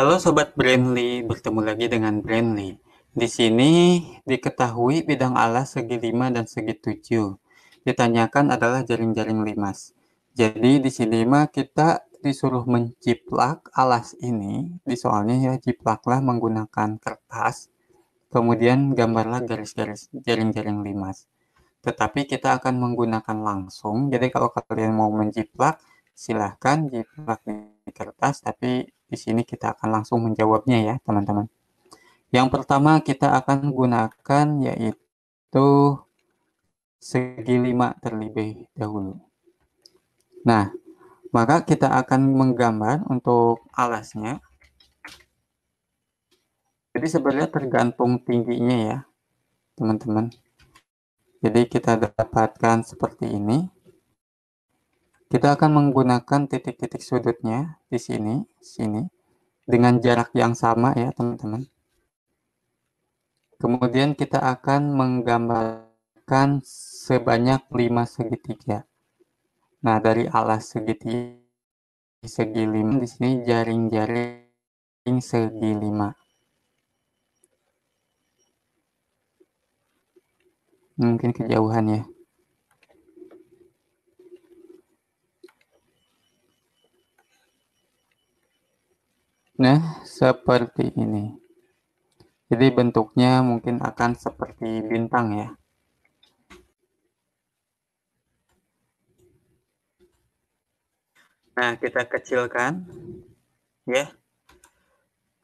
Halo Sobat Brandly, bertemu lagi dengan Brandly. Di sini diketahui bidang alas segi 5 dan segi 7. Ditanyakan adalah jaring-jaring limas. Jadi di sini mah kita disuruh menciplak alas ini, di soalnya ya ciplaklah menggunakan kertas, kemudian gambarlah garis-garis jaring-jaring limas. Tetapi kita akan menggunakan langsung, jadi kalau kalian mau menciplak, silahkan ciplak di kertas, tapi di sini kita akan langsung menjawabnya ya, teman-teman. Yang pertama kita akan gunakan yaitu segi lima terlebih dahulu. Nah, maka kita akan menggambar untuk alasnya. Jadi sebenarnya tergantung tingginya ya, teman-teman. Jadi kita dapatkan seperti ini. Kita akan menggunakan titik-titik sudutnya di sini, sini, dengan jarak yang sama ya teman-teman. Kemudian kita akan menggambarkan sebanyak 5 segitiga. Nah, dari alas segitiga segi 5 di sini jaring-jaring segi 5. mungkin kejauhan ya. Nah, seperti ini. Jadi bentuknya mungkin akan seperti bintang ya. Nah, kita kecilkan. Ya.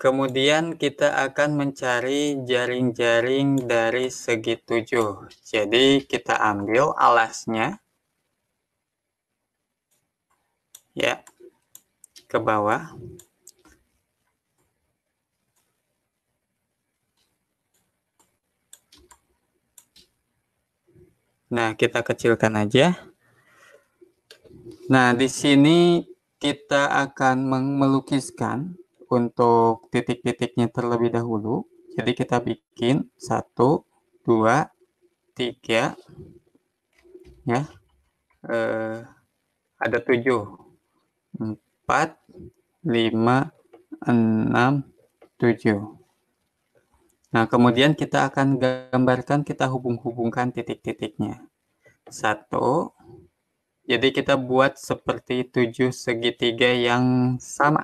Kemudian kita akan mencari jaring-jaring dari segi tujuh. Jadi kita ambil alasnya. Ya. Ke bawah. Nah, kita kecilkan aja. Nah, di sini kita akan melukiskan untuk titik-titiknya terlebih dahulu. Jadi kita bikin satu dua tiga ya. Eh, ada tujuh empat lima enam tujuh Nah, kemudian kita akan gambarkan, kita hubung-hubungkan titik-titiknya. Satu, jadi kita buat seperti tujuh segitiga yang sama.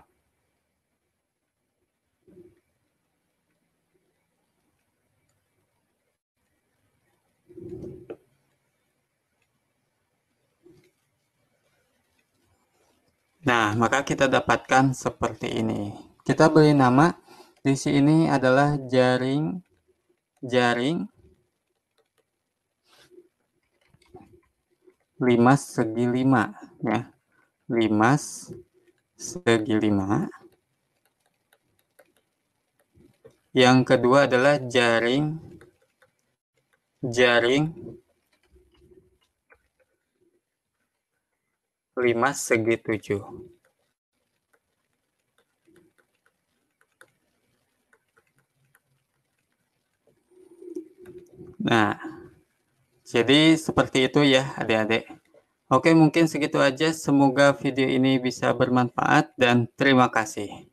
Nah, maka kita dapatkan seperti ini. Kita beri nama di ini adalah jaring jaring limas segi lima ya limas segi lima yang kedua adalah jaring jaring limas segi tujuh Nah, jadi nah. seperti itu ya adik-adik. Oke, mungkin segitu aja. Semoga video ini bisa bermanfaat dan terima kasih.